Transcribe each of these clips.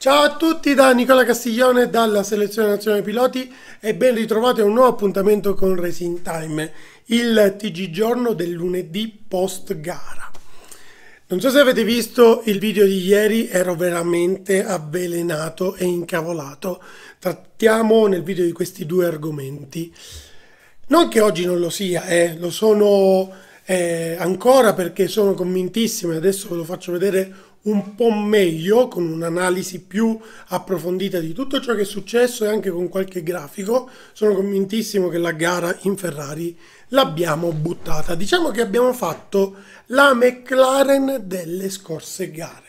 Ciao a tutti da Nicola Castiglione dalla Selezione Nazionale Piloti e ben ritrovati a un nuovo appuntamento con Racing Time, il TG giorno del lunedì post gara. Non so se avete visto il video di ieri, ero veramente avvelenato e incavolato. Trattiamo nel video di questi due argomenti. Non che oggi non lo sia, eh, lo sono eh, ancora perché sono convintissimo e adesso ve lo faccio vedere un po' meglio, con un'analisi più approfondita di tutto ciò che è successo e anche con qualche grafico, sono convintissimo che la gara in Ferrari l'abbiamo buttata. Diciamo che abbiamo fatto la McLaren delle scorse gare,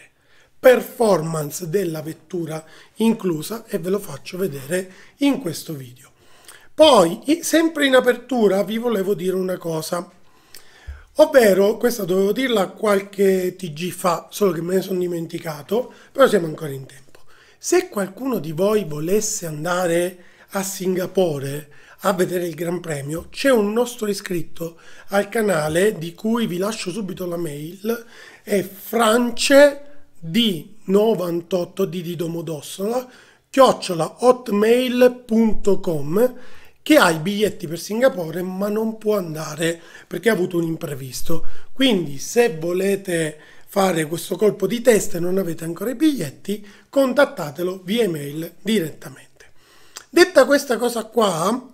performance della vettura inclusa e ve lo faccio vedere in questo video. Poi, sempre in apertura, vi volevo dire una cosa. Ovvero, questa dovevo dirla qualche TG fa, solo che me ne sono dimenticato, però siamo ancora in tempo. Se qualcuno di voi volesse andare a Singapore a vedere il Gran Premio, c'è un nostro iscritto al canale di cui vi lascio subito la mail, è France di 98 di Domodossola, chiocciola hotmail.com che ha i biglietti per Singapore ma non può andare perché ha avuto un imprevisto. Quindi se volete fare questo colpo di testa e non avete ancora i biglietti, contattatelo via email direttamente. Detta questa cosa qua,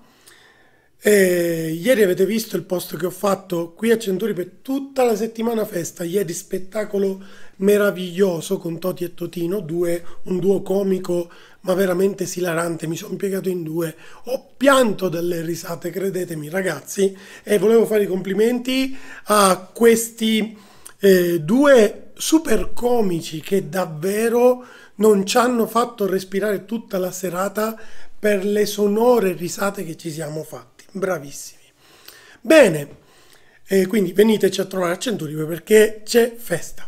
eh, ieri avete visto il post che ho fatto qui a Centuri per tutta la settimana festa, ieri spettacolo meraviglioso con Toti e Totino, due, un duo comico ma veramente esilarante, mi sono piegato in due, ho pianto delle risate, credetemi ragazzi, e volevo fare i complimenti a questi eh, due super comici che davvero non ci hanno fatto respirare tutta la serata per le sonore risate che ci siamo fatti, bravissimi. Bene, eh, quindi veniteci a trovare a Centuripe perché c'è festa.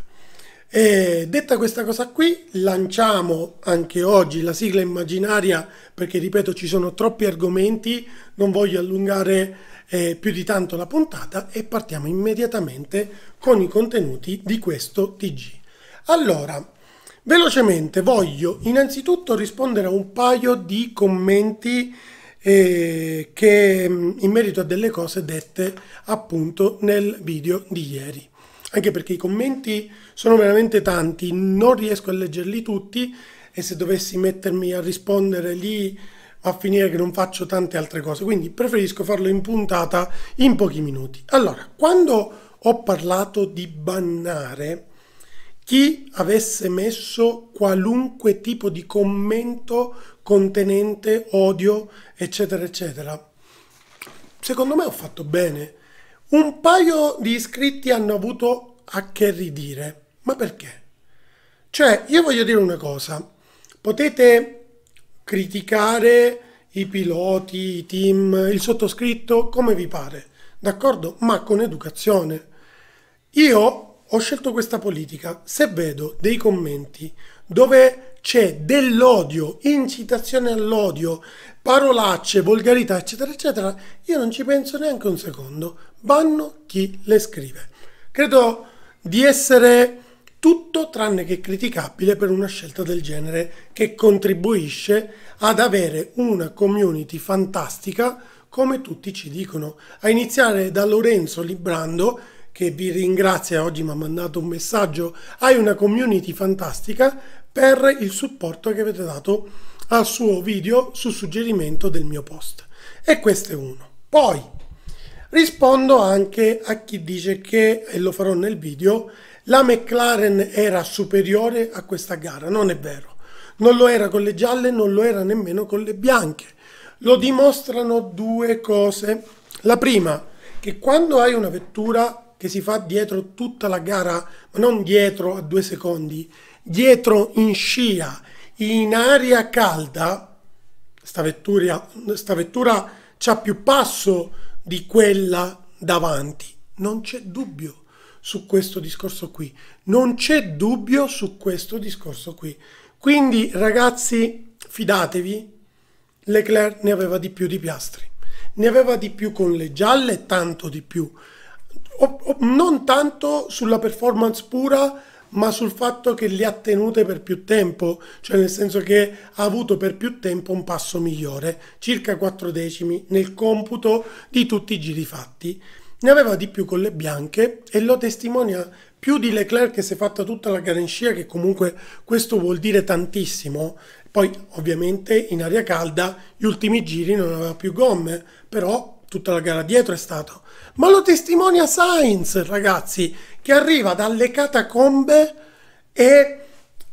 E detta questa cosa qui, lanciamo anche oggi la sigla immaginaria perché ripeto ci sono troppi argomenti, non voglio allungare eh, più di tanto la puntata e partiamo immediatamente con i contenuti di questo TG. Allora, velocemente voglio innanzitutto rispondere a un paio di commenti eh, che mm, in merito a delle cose dette appunto nel video di ieri anche perché i commenti sono veramente tanti, non riesco a leggerli tutti e se dovessi mettermi a rispondere lì a finire che non faccio tante altre cose, quindi preferisco farlo in puntata in pochi minuti. Allora, quando ho parlato di bannare chi avesse messo qualunque tipo di commento contenente odio, eccetera, eccetera. Secondo me ho fatto bene un paio di iscritti hanno avuto a che ridire. Ma perché? Cioè, io voglio dire una cosa. Potete criticare i piloti, i team, il sottoscritto, come vi pare, d'accordo? Ma con educazione. Io ho scelto questa politica. Se vedo dei commenti dove c'è dell'odio, incitazione all'odio, parolacce, volgarità, eccetera, eccetera, io non ci penso neanche un secondo. Vanno chi le scrive. Credo di essere tutto tranne che criticabile per una scelta del genere che contribuisce ad avere una community fantastica come tutti ci dicono, a iniziare da Lorenzo Librando che vi ringrazia oggi mi ha mandato un messaggio, hai una community fantastica per il supporto che avete dato al suo video su suggerimento del mio post. E questo è uno. Poi rispondo anche a chi dice che, e lo farò nel video, la McLaren era superiore a questa gara. Non è vero. Non lo era con le gialle, non lo era nemmeno con le bianche. Lo dimostrano due cose. La prima, che quando hai una vettura che si fa dietro tutta la gara, ma non dietro a due secondi, dietro in scia in aria calda, sta vettura, sta vettura c'ha più passo di quella davanti, non c'è dubbio su questo discorso qui, non c'è dubbio su questo discorso qui. Quindi ragazzi, fidatevi, Leclerc ne aveva di più di Piastri, ne aveva di più con le gialle, tanto di più, o, o, non tanto sulla performance pura, ma sul fatto che le ha tenute per più tempo, cioè nel senso che ha avuto per più tempo un passo migliore, circa 4 decimi nel computo di tutti i giri fatti. Ne aveva di più con le bianche e lo testimonia più di Leclerc che si è fatta tutta la gara in scia, che comunque questo vuol dire tantissimo. Poi ovviamente in aria calda gli ultimi giri non aveva più gomme, però tutta la gara dietro è stato. Ma lo testimonia Sainz, ragazzi, che arriva dalle catacombe e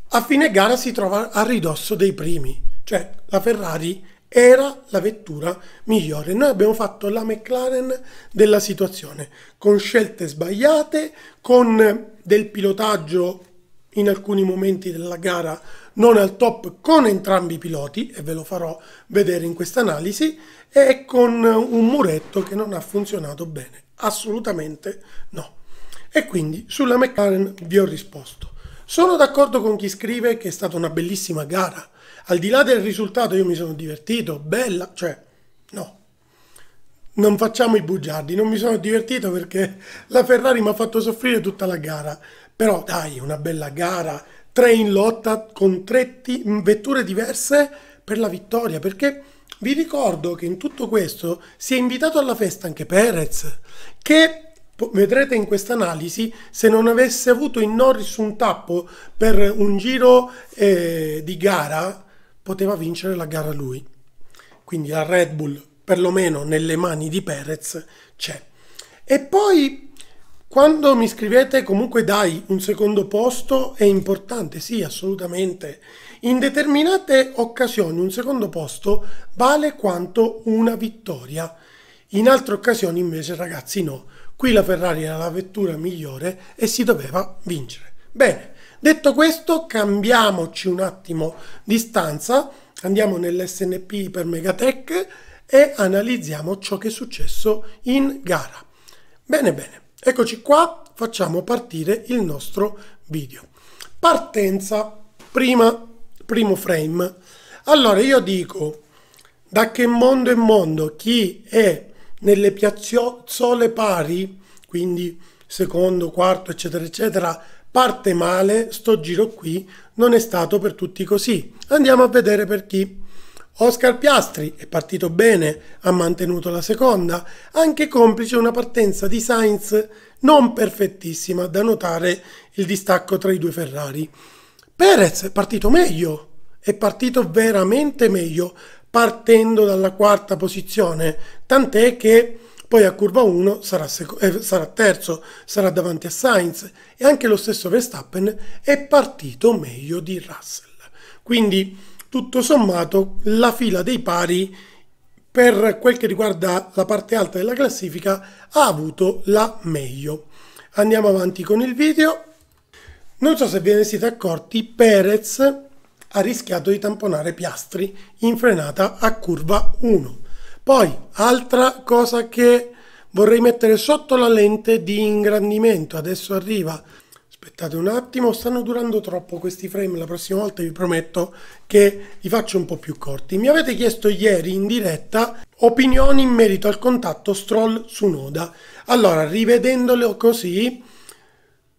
a fine gara si trova a ridosso dei primi. Cioè, la Ferrari era la vettura migliore. Noi abbiamo fatto la McLaren della situazione, con scelte sbagliate, con del pilotaggio in alcuni momenti della gara non al top con entrambi i piloti e ve lo farò vedere in questa analisi e con un muretto che non ha funzionato bene. Assolutamente no. E quindi sulla McLaren vi ho risposto. Sono d'accordo con chi scrive che è stata una bellissima gara. Al di là del risultato io mi sono divertito, bella, cioè no. Non facciamo i bugiardi, non mi sono divertito perché la Ferrari mi ha fatto soffrire tutta la gara. Però dai, una bella gara, tre in lotta con tre vetture diverse per la vittoria, perché vi ricordo che in tutto questo si è invitato alla festa anche Perez, che vedrete in questa analisi se non avesse avuto in Norris un tappo per un giro eh, di gara poteva vincere la gara lui quindi la Red Bull perlomeno nelle mani di Perez c'è e poi quando mi scrivete comunque dai un secondo posto è importante, sì assolutamente. In determinate occasioni un secondo posto vale quanto una vittoria, in altre occasioni invece ragazzi no. Qui la Ferrari era la vettura migliore e si doveva vincere. Bene, detto questo cambiamoci un attimo di stanza, andiamo nell'SNP per Megatech e analizziamo ciò che è successo in gara. Bene, bene. Eccoci qua, facciamo partire il nostro video. Partenza, prima, primo frame. Allora io dico, da che mondo è mondo, chi è nelle piazzole pari, quindi secondo, quarto, eccetera, eccetera, parte male, sto giro qui non è stato per tutti così. Andiamo a vedere per chi. Oscar Piastri è partito bene, ha mantenuto la seconda, anche complice una partenza di Sainz non perfettissima, da notare il distacco tra i due Ferrari. Perez è partito meglio, è partito veramente meglio, partendo dalla quarta posizione, tant'è che poi a curva 1 sarà, eh, sarà terzo, sarà davanti a Sainz e anche lo stesso Verstappen è partito meglio di Russell. Quindi tutto sommato la fila dei pari per quel che riguarda la parte alta della classifica ha avuto la meglio. Andiamo avanti con il video. Non so se ve ne siete accorti, Perez ha rischiato di tamponare Piastri in frenata a curva 1. Poi, altra cosa che vorrei mettere sotto la lente di ingrandimento, adesso arriva Aspettate un attimo, stanno durando troppo questi frame, la prossima volta vi prometto che li faccio un po' più corti. Mi avete chiesto ieri in diretta opinioni in merito al contatto Stroll su Noda. Allora, rivedendolo così,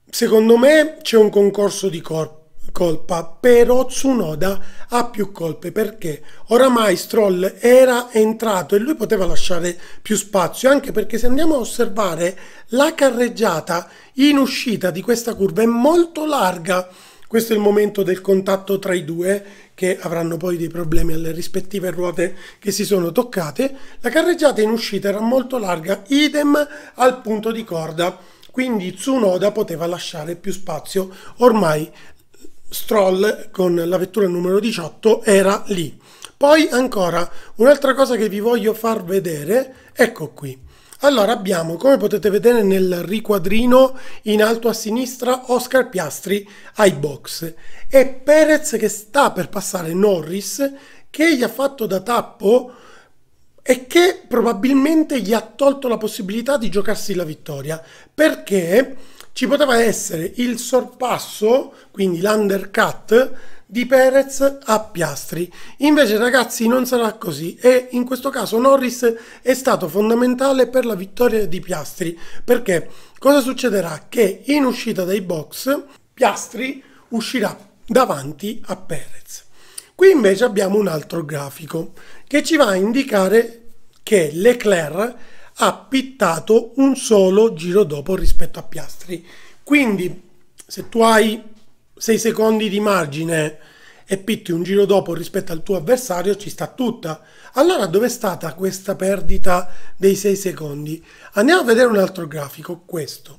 secondo me c'è un concorso di corpi colpa, però Tsunoda ha più colpe perché oramai Stroll era entrato e lui poteva lasciare più spazio, anche perché se andiamo a osservare la carreggiata in uscita di questa curva è molto larga. Questo è il momento del contatto tra i due che avranno poi dei problemi alle rispettive ruote che si sono toccate. La carreggiata in uscita era molto larga, idem al punto di corda, quindi Tsunoda poteva lasciare più spazio. Ormai Stroll con la vettura numero 18 era lì. Poi ancora, un'altra cosa che vi voglio far vedere, ecco qui. Allora abbiamo, come potete vedere nel riquadrino in alto a sinistra, Oscar Piastri ai box e Perez che sta per passare Norris che gli ha fatto da tappo e che probabilmente gli ha tolto la possibilità di giocarsi la vittoria perché ci poteva essere il sorpasso, quindi l'undercut di Perez a Piastri. Invece ragazzi non sarà così e in questo caso Norris è stato fondamentale per la vittoria di Piastri perché cosa succederà? Che in uscita dai box Piastri uscirà davanti a Perez. Qui invece abbiamo un altro grafico che ci va a indicare che Leclerc ha pittato un solo giro dopo rispetto a Piastri. Quindi se tu hai 6 secondi di margine e pitti un giro dopo rispetto al tuo avversario ci sta tutta. Allora dove è stata questa perdita dei 6 secondi? Andiamo a vedere un altro grafico, questo.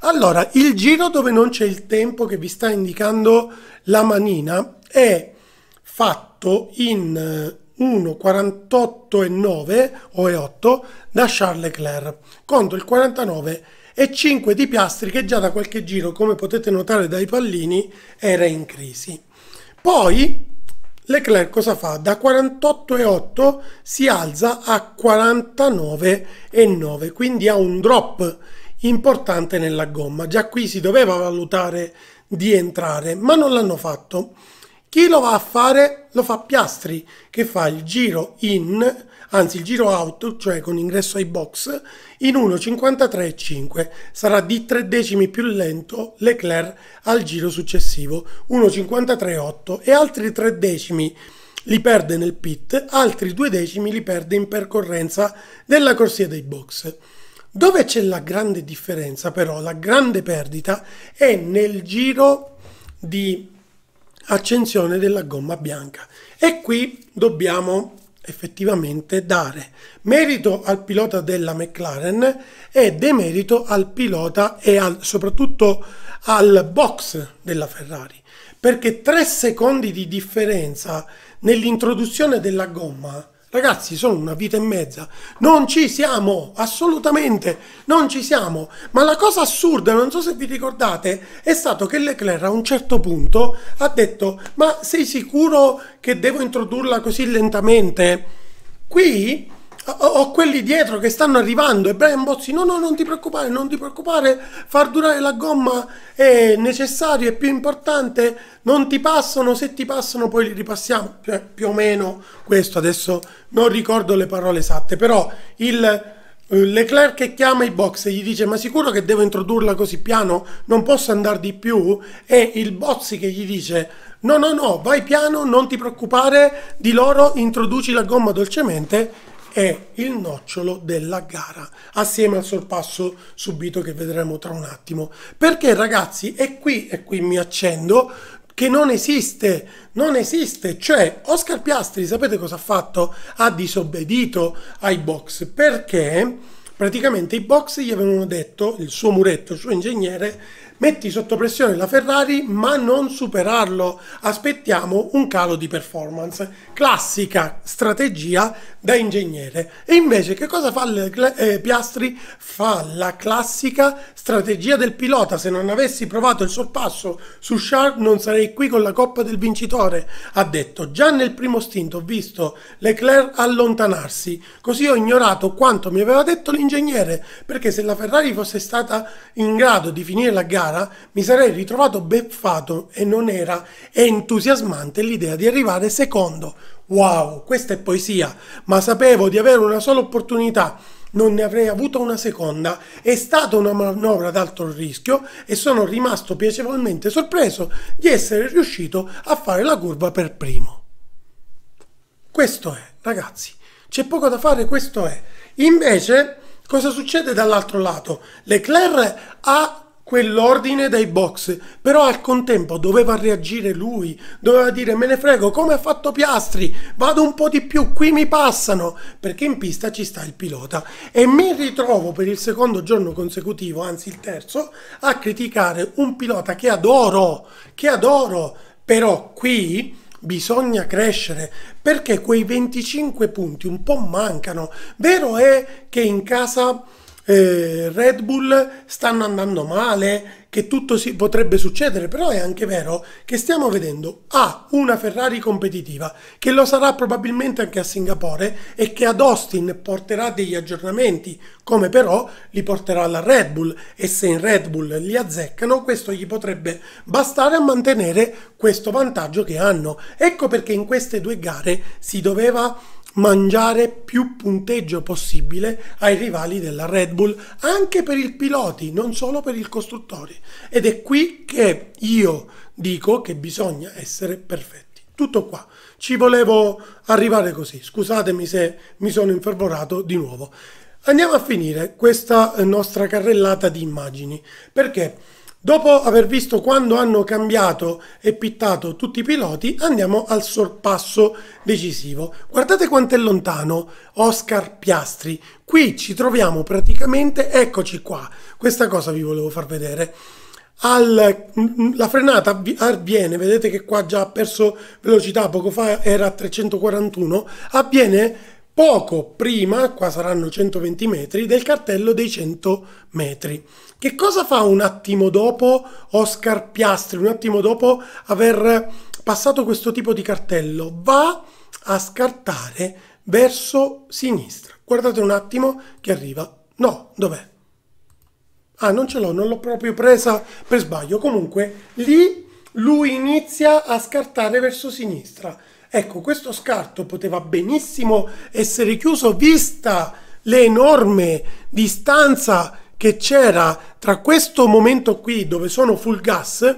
Allora, il giro dove non c'è il tempo che vi sta indicando la manina è fatto in eh, 1,48,9 o e 8 da Charles Leclerc contro il 49,5 di Piastri che già da qualche giro come potete notare dai pallini era in crisi poi Leclerc cosa fa? Da 48,8 si alza a 49,9, quindi ha un drop importante nella gomma. Già qui si doveva valutare di entrare, ma non l'hanno fatto. Chi lo va a fare lo fa Piastri, che fa il giro in, anzi il giro out, cioè con ingresso ai box, in 1.53.5. Sarà di tre decimi più lento Leclerc al giro successivo, 1.53.8 e altri tre decimi li perde nel pit, altri due decimi li perde in percorrenza della corsia dei box. Dove c'è la grande differenza però, la grande perdita, è nel giro di accensione della gomma bianca. E qui dobbiamo effettivamente dare merito al pilota della McLaren e demerito al pilota e al, soprattutto al box della Ferrari perché tre secondi di differenza nell'introduzione della gomma Ragazzi, sono una vita e mezza. Non ci siamo, assolutamente, non ci siamo. Ma la cosa assurda, non so se vi ricordate, è stato che Leclerc a un certo punto ha detto "Ma sei sicuro che devo introdurla così lentamente?". Qui ho, quelli dietro che stanno arrivando e Brian Bozzi no no non ti preoccupare non ti preoccupare far durare la gomma è necessario è più importante non ti passano se ti passano poi li ripassiamo cioè, più o meno questo adesso non ricordo le parole esatte però il eh, Leclerc che chiama i box e gli dice ma sicuro che devo introdurla così piano non posso andare di più e il Bozzi che gli dice no no no vai piano non ti preoccupare di loro introduci la gomma dolcemente è il nocciolo della gara, assieme al sorpasso subito che vedremo tra un attimo. Perché ragazzi, è qui, e qui mi accendo, che non esiste, non esiste, cioè Oscar Piastri sapete cosa ha fatto? Ha disobbedito ai box perché Praticamente i box gli avevano detto, il suo muretto, il suo ingegnere, metti sotto pressione la Ferrari ma non superarlo, aspettiamo un calo di performance. Classica strategia da ingegnere. E invece che cosa fa eh, Piastri? Fa la classica strategia del pilota, se non avessi provato il sorpasso su Charles non sarei qui con la coppa del vincitore, ha detto. Già nel primo stint ho visto Leclerc allontanarsi, così ho ignorato quanto mi aveva detto l'ingegnere ingegnere, perché se la Ferrari fosse stata in grado di finire la gara mi sarei ritrovato beffato e non era entusiasmante l'idea di arrivare secondo. Wow, questa è poesia, ma sapevo di avere una sola opportunità non ne avrei avuto una seconda. È stata una manovra ad alto rischio e sono rimasto piacevolmente sorpreso di essere riuscito a fare la curva per primo. Questo è, ragazzi, c'è poco da fare, questo è. Invece cosa succede dall'altro lato? Leclerc ha quell'ordine dai box, però al contempo doveva reagire lui, doveva dire me ne frego come ha fatto Piastri, vado un po' di più, qui mi passano, perché in pista ci sta il pilota e mi ritrovo per il secondo giorno consecutivo, anzi il terzo, a criticare un pilota che adoro, che adoro, però qui bisogna crescere perché quei 25 punti un po' mancano. Vero è che in casa eh, Red Bull stanno andando male, che tutto si, potrebbe succedere, però è anche vero che stiamo vedendo A, una Ferrari competitiva, che lo sarà probabilmente anche a Singapore e che ad Austin porterà degli aggiornamenti, come però li porterà la Red Bull e se in Red Bull li azzeccano, questo gli potrebbe bastare a mantenere questo vantaggio che hanno. Ecco perché in queste due gare si doveva mangiare più punteggio possibile ai rivali della Red Bull, anche per i piloti, non solo per il costruttore. Ed è qui che io dico che bisogna essere perfetti. Tutto qua. Ci volevo arrivare così. Scusatemi se mi sono infervorato di nuovo. Andiamo a finire questa eh, nostra carrellata di immagini, perché Dopo aver visto quando hanno cambiato e pittato tutti i piloti, andiamo al sorpasso decisivo. Guardate quanto è lontano Oscar Piastri. Qui ci troviamo praticamente, eccoci qua, questa cosa vi volevo far vedere. Al, mm, la frenata ah, avviene, vedete che qua già ha perso velocità, poco fa era a 341, avviene poco prima, qua saranno 120 metri, del cartello dei 100 metri. Che cosa fa un attimo dopo Oscar Piastri, un attimo dopo aver passato questo tipo di cartello? Va a scartare verso sinistra. Guardate un attimo che arriva. No, dov'è? Ah, non ce l'ho, non l'ho proprio presa per sbaglio. Comunque, lì lui inizia a scartare verso sinistra Ecco, questo scarto poteva benissimo essere chiuso vista l'enorme distanza che c'era tra questo momento qui dove sono full gas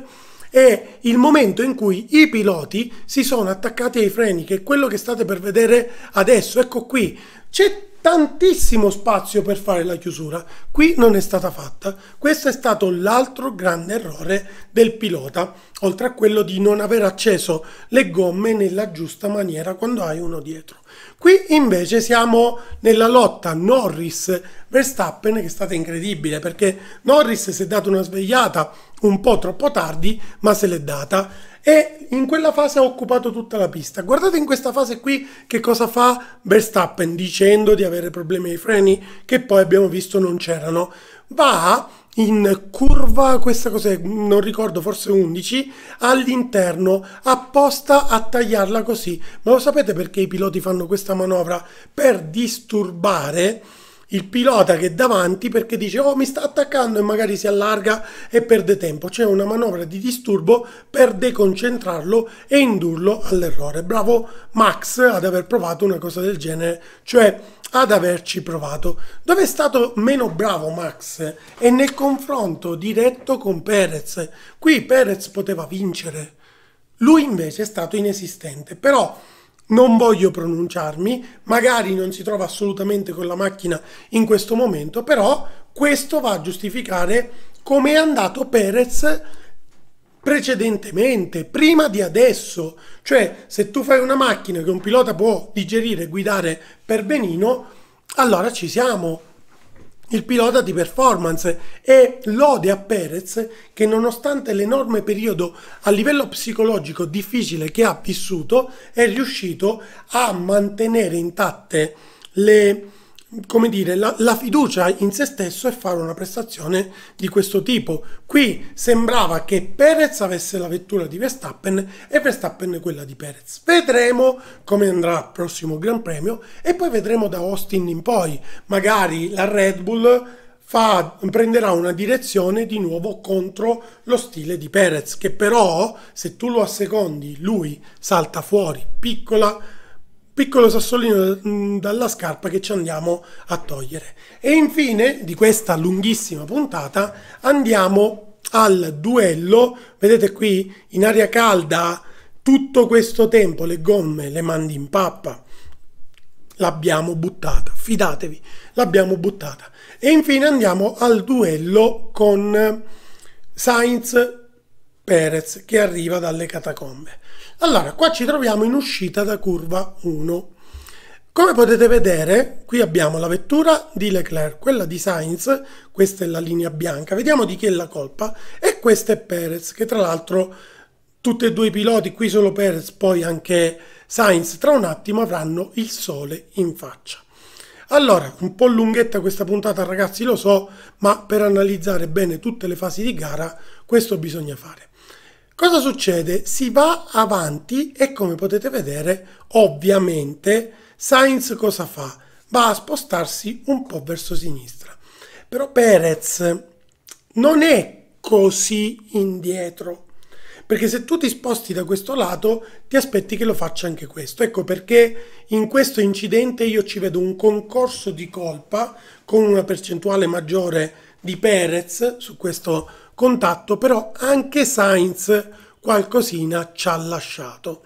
e il momento in cui i piloti si sono attaccati ai freni, che è quello che state per vedere adesso. Ecco qui, c'è tantissimo spazio per fare la chiusura. Qui non è stata fatta. Questo è stato l'altro grande errore del pilota, oltre a quello di non aver acceso le gomme nella giusta maniera quando hai uno dietro. Qui invece siamo nella lotta Norris-Verstappen che è stata incredibile perché Norris si è dato una svegliata un po' troppo tardi, ma se l'è data e in quella fase ha occupato tutta la pista. Guardate in questa fase qui che cosa fa Verstappen dicendo di avere problemi ai freni che poi abbiamo visto non c'erano. Va in curva, questa cos'è, non ricordo, forse 11, all'interno, apposta a tagliarla così. Ma lo sapete perché i piloti fanno questa manovra? Per disturbare il pilota che è davanti perché dice oh mi sta attaccando e magari si allarga e perde tempo. C'è una manovra di disturbo per deconcentrarlo e indurlo all'errore. Bravo Max ad aver provato una cosa del genere, cioè ad averci provato. Dove è stato meno bravo Max? È nel confronto diretto con Perez. Qui Perez poteva vincere. Lui invece è stato inesistente, però non voglio pronunciarmi, magari non si trova assolutamente con la macchina in questo momento, però questo va a giustificare come è andato Perez precedentemente, prima di adesso. Cioè, se tu fai una macchina che un pilota può digerire e guidare per benino, allora ci siamo il pilota di performance e lode a Perez che nonostante l'enorme periodo a livello psicologico difficile che ha vissuto è riuscito a mantenere intatte le come dire, la, la, fiducia in se stesso e fare una prestazione di questo tipo. Qui sembrava che Perez avesse la vettura di Verstappen e Verstappen quella di Perez. Vedremo come andrà il prossimo Gran Premio e poi vedremo da Austin in poi. Magari la Red Bull Fa, prenderà una direzione di nuovo contro lo stile di Perez, che però se tu lo assecondi lui salta fuori, piccola piccolo sassolino mm, dalla scarpa che ci andiamo a togliere. E infine di questa lunghissima puntata andiamo al duello, vedete qui in aria calda tutto questo tempo le gomme le mandi in pappa, l'abbiamo buttata, fidatevi, l'abbiamo buttata. E infine andiamo al duello con Sainz Perez che arriva dalle catacombe. Allora, qua ci troviamo in uscita da curva 1. Come potete vedere, qui abbiamo la vettura di Leclerc, quella di Sainz, questa è la linea bianca, vediamo di chi è la colpa, e questa è Perez, che tra l'altro tutti e due i piloti, qui solo Perez, poi anche Sainz, tra un attimo avranno il sole in faccia. Allora, un po' lunghetta questa puntata ragazzi, lo so, ma per analizzare bene tutte le fasi di gara questo bisogna fare. Cosa succede? Si va avanti e come potete vedere, ovviamente, Sainz cosa fa? Va a spostarsi un po' verso sinistra. Però Perez non è così indietro, perché se tu ti sposti da questo lato, ti aspetti che lo faccia anche questo. Ecco perché in questo incidente io ci vedo un concorso di colpa con una percentuale maggiore di Perez su questo contatto, però anche Sainz qualcosina ci ha lasciato.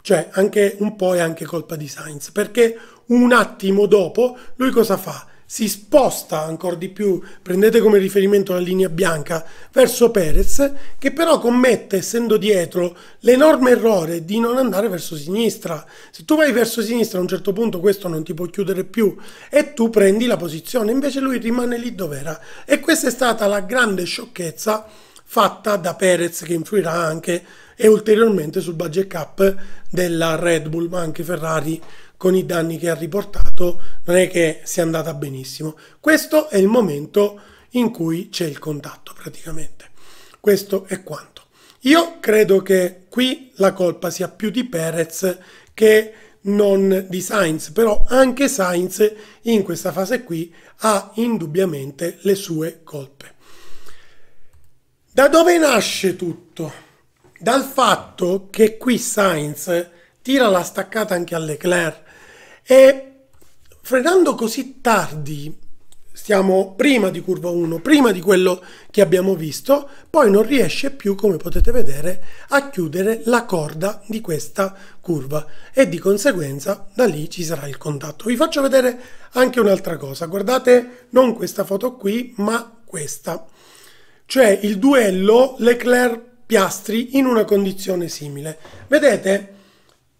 Cioè, anche un po' è anche colpa di Sainz, perché un attimo dopo lui cosa fa? si sposta ancora di più, prendete come riferimento la linea bianca, verso Perez, che però commette, essendo dietro, l'enorme errore di non andare verso sinistra. Se tu vai verso sinistra a un certo punto questo non ti può chiudere più e tu prendi la posizione, invece lui rimane lì dove era. E questa è stata la grande sciocchezza fatta da Perez che influirà anche e ulteriormente sul budget cap della Red Bull, ma anche Ferrari con i danni che ha riportato non è che sia andata benissimo. Questo è il momento in cui c'è il contatto praticamente. Questo è quanto. Io credo che qui la colpa sia più di Perez che non di Sainz, però anche Sainz in questa fase qui ha indubbiamente le sue colpe. Da dove nasce tutto? Dal fatto che qui Sainz tira la staccata anche a Leclerc e frenando così tardi, stiamo prima di curva 1, prima di quello che abbiamo visto, poi non riesce più, come potete vedere, a chiudere la corda di questa curva e di conseguenza da lì ci sarà il contatto. Vi faccio vedere anche un'altra cosa, guardate non questa foto qui, ma questa, cioè il duello Leclerc-Piastri in una condizione simile. Vedete?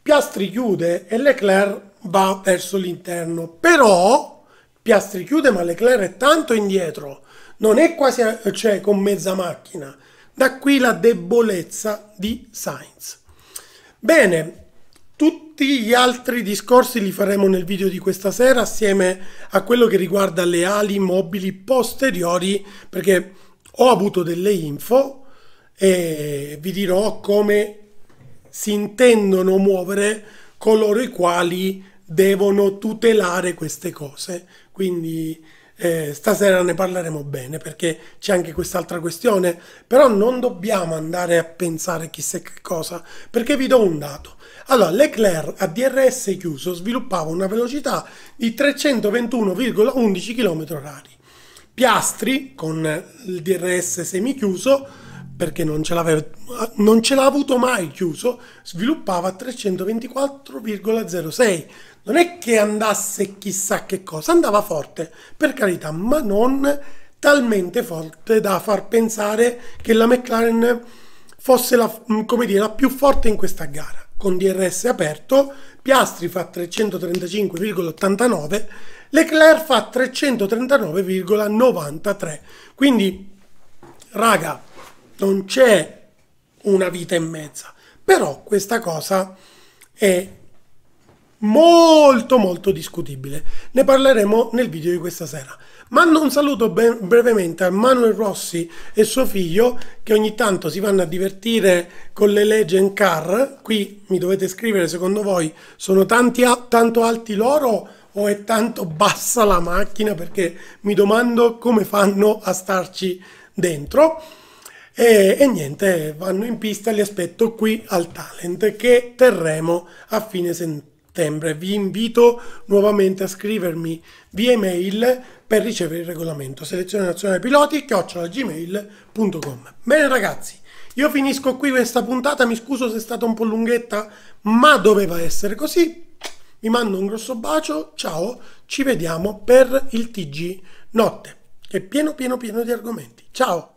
Piastri chiude e Leclerc va verso l'interno, però Piastri chiude ma Leclerc è tanto indietro, non è quasi eh, cioè, con mezza macchina. Da qui la debolezza di Sainz. Bene, tutti gli altri discorsi li faremo nel video di questa sera assieme a quello che riguarda le ali mobili posteriori perché ho avuto delle info e vi dirò come si intendono muovere coloro i quali devono tutelare queste cose. Quindi eh, stasera ne parleremo bene perché c'è anche quest'altra questione, però non dobbiamo andare a pensare chissà che cosa, perché vi do un dato. Allora, Leclerc a DRS chiuso sviluppava una velocità di 321,11 km/h. Piastri con il DRS semi chiuso perché non ce, non ce l'ha avuto mai chiuso, sviluppava 324,06. Non è che andasse chissà che cosa, andava forte, per carità, ma non talmente forte da far pensare che la McLaren fosse la, dire, la più forte in questa gara. Con DRS aperto, Piastri fa 335,89, Leclerc fa 339,93. Quindi, raga, non c'è una vita e mezza. Però questa cosa è molto molto discutibile. Ne parleremo nel video di questa sera. Mando un saluto brevemente a Manuel Rossi e suo figlio che ogni tanto si vanno a divertire con le legend car. Qui mi dovete scrivere secondo voi sono tanti, tanto alti loro o è tanto bassa la macchina perché mi domando come fanno a starci dentro. E, e, niente, vanno in pista, li aspetto qui al Talent che terremo a fine settembre. Vi invito nuovamente a scrivermi via email per ricevere il regolamento selezione nazionale piloti chiocciolagmail.com. Bene ragazzi, io finisco qui questa puntata, mi scuso se è stata un po' lunghetta, ma doveva essere così. Vi mando un grosso bacio, ciao, ci vediamo per il TG Notte, che è pieno pieno pieno di argomenti. Ciao!